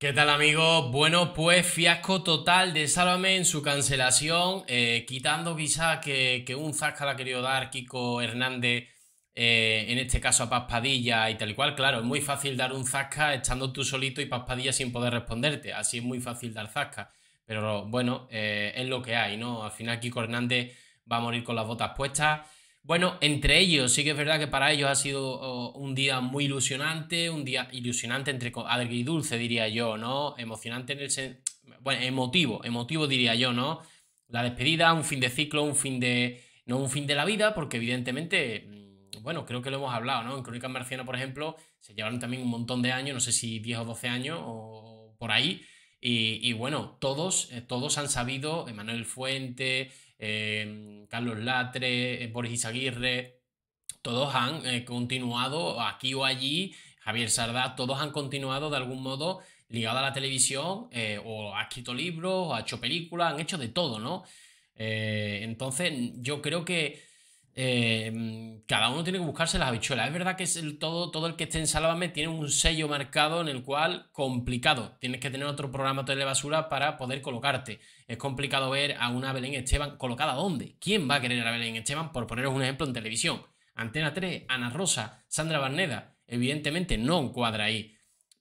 ¿Qué tal amigos? Bueno, pues fiasco total de Sálvame en su cancelación, eh, quitando quizá que, un zasca la ha querido dar Kiko Hernández, eh, en este caso a Paspadilla y tal y cual. Claro, es muy fácil dar un zasca estando tú solito y Paspadilla sin poder responderte, así es muy fácil dar zasca. Pero bueno, eh, es lo que hay, ¿no? Al final Kiko Hernández va a morir con las botas puestas. Bueno, entre ellos, sí que es verdad que para ellos ha sido oh, un día muy ilusionante, un día ilusionante entre y dulce, diría yo, ¿no? Emocionante en el sentido... Bueno, emotivo, emotivo diría yo, ¿no? La despedida, un fin de ciclo, un fin de. No un fin de la vida, porque evidentemente, mm, bueno, creo que lo hemos hablado, ¿no? En Crónica Marciana, por ejemplo, se llevaron también un montón de años, no sé si 10 o 12 años o por ahí, y, bueno, todos, eh, todos han sabido, Emanuel Fuente, eh, Carlos Latre, eh, Boris Aguirre, todos han continuado aquí o allí, Javier Sardá, todos han continuado de algún modo ligado a la televisión, o ha escrito libros, o ha hecho películas, han hecho de todo, ¿no? entonces, yo creo que cada uno tiene que buscarse las habichuelas. Es verdad que es el, todo, todo el que esté en Sálvame tiene un sello marcado en el cual complicado. Tienes que tener otro programa de telebasura para poder colocarte. Es complicado ver a una Belén Esteban colocada dónde. ¿Quién va a querer a Belén Esteban? Por poneros un ejemplo en televisión. Antena 3, Ana Rosa, Sandra Barneda. Evidentemente no cuadra ahí.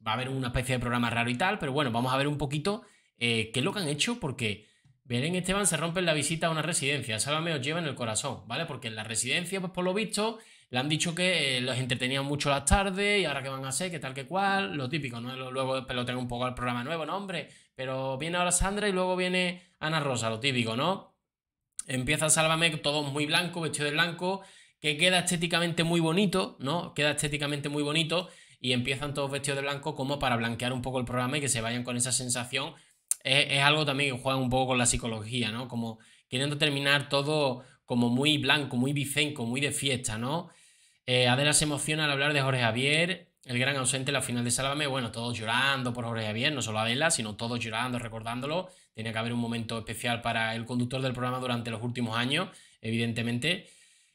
Va a haber una especie de programa raro y tal, pero bueno, vamos a ver un poquito eh, qué es lo que han hecho porque Belén Esteban se rompe la visita a una residencia. Sálvame os lleva en el corazón, ¿vale? Porque en la residencia, pues por lo visto, le han dicho que eh, los entretenían mucho las tardes y ahora que van a ser, qué tal, qué cual. Lo típico, ¿no? Luego pelotean un poco al programa nuevo, ¿no, hombre? Pero viene ahora Sandra y luego viene Ana Rosa, lo típico, ¿no? Empieza Sálvame, todo muy blanco, vestido de blanco, que queda estéticamente muy bonito, ¿no? Queda estéticamente muy bonito y empiezan todos vestidos de blanco como para blanquear un poco el programa y que se vayan con esa sensación es, algo también que juega un poco con la psicología, ¿no? Como queriendo terminar todo como muy blanco, muy bicenco, muy de fiesta, ¿no? Eh, Adela se emociona al hablar de Jorge Javier, el gran ausente en la final de Sálvame, bueno, todos llorando por Jorge Javier, no solo Adela, sino todos llorando, recordándolo. Tenía que haber un momento especial para el conductor del programa durante los últimos años, evidentemente.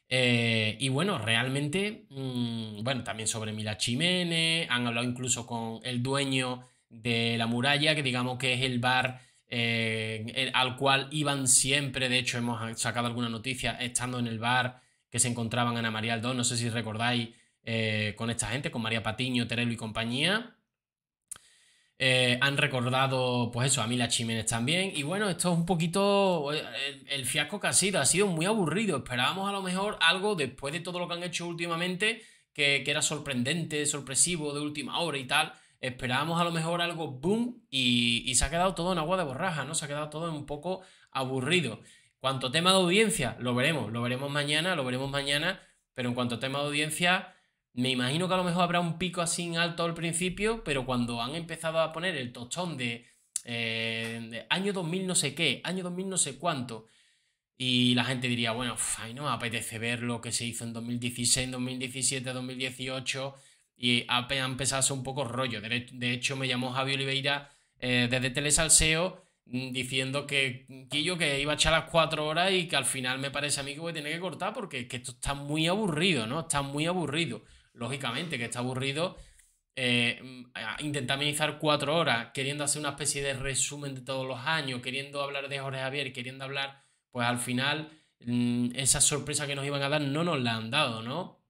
Eh, y bueno, realmente, mm, bueno, también sobre Mila Chimene, han hablado incluso con el dueño de la muralla, que digamos que es el bar eh, al cual iban siempre, de hecho hemos sacado alguna noticia estando en el bar que se encontraban Ana María Aldón, no sé si recordáis eh, con esta gente, con María Patiño, Terelo y compañía. Eh, han recordado, pues eso, a Mila Chiménez también. Y bueno, esto es un poquito el, fiasco que ha sido. Ha sido muy aburrido. Esperábamos a lo mejor algo después de todo lo que han hecho últimamente, que, que era sorprendente, sorpresivo, de última hora y tal. Esperábamos a lo mejor algo boom y, se ha quedado todo en agua de borraja, ¿no? Se ha quedado todo un poco aburrido. Cuanto tema de audiencia, lo veremos, lo veremos mañana, lo veremos mañana, pero en cuanto a tema de audiencia, me imagino que a lo mejor habrá un pico así en alto al principio, pero cuando han empezado a poner el tostón eh, de, año 2000 no sé qué, año 2000 no sé cuánto, y la gente diría, bueno, ay, no apetece ver lo que se hizo en 2016, 2017, 2018. Y ha empezado a ser un poco rollo. De hecho, me llamó Javier Oliveira eh, desde Telesalseo mm, diciendo que yo que iba a echar las cuatro horas y que al final me parece a mí que voy a tener que cortar porque esto está muy aburrido, ¿no? Está muy aburrido. Lógicamente que está aburrido. Eh, mm, intentar minimizar cuatro horas, queriendo hacer una especie de resumen de todos los años, queriendo hablar de Jorge Javier, queriendo hablar, pues al final mm, esa sorpresa que nos iban a dar no nos la han dado, ¿no?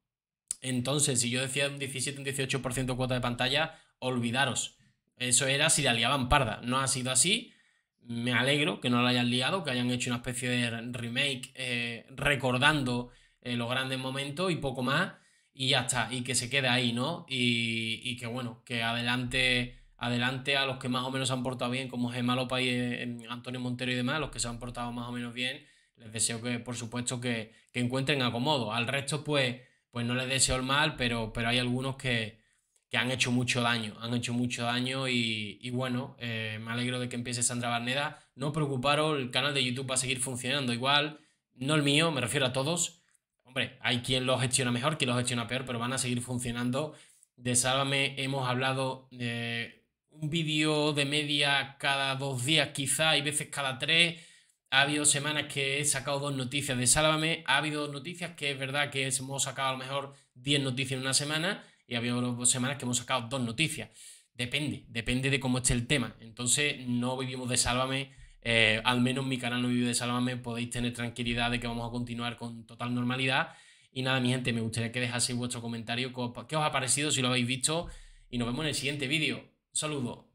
Entonces, si yo decía un 17, un 18% cuota de pantalla, olvidaros. Eso era si la liaban parda. No ha sido así. Me alegro que no la hayan liado, que hayan hecho una especie de remake eh, recordando eh, los grandes momentos y poco más. Y ya está. Y que se quede ahí, ¿no? Y, que bueno, que adelante adelante a los que más o menos se han portado bien, como es Lopa y eh, Antonio Montero y demás, los que se han portado más o menos bien, les deseo que, por supuesto, que, que encuentren acomodo. Al resto, pues, pues no les deseo el mal, pero, pero hay algunos que, que han hecho mucho daño, han hecho mucho daño y, bueno, eh, me alegro de que empiece Sandra Barneda. No preocuparos, el canal de YouTube va a seguir funcionando igual, no el mío, me refiero a todos. Hombre, hay quien lo gestiona mejor, quien lo gestiona peor, pero van a seguir funcionando. De Sálvame hemos hablado de eh, un vídeo de media cada dos días, quizá, hay veces cada tres ha habido semanas que he sacado dos noticias de Sálvame, ha habido noticias que es verdad que hemos sacado a lo mejor 10 noticias en una semana y ha habido semanas que hemos sacado dos noticias. Depende, depende de cómo esté el tema. Entonces no vivimos de Sálvame, eh, al menos mi canal no vive de Sálvame, podéis tener tranquilidad de que vamos a continuar con total normalidad. Y nada, mi gente, me gustaría que dejaseis vuestro comentario, qué os ha parecido, si lo habéis visto, y nos vemos en el siguiente vídeo. Saludos. saludo.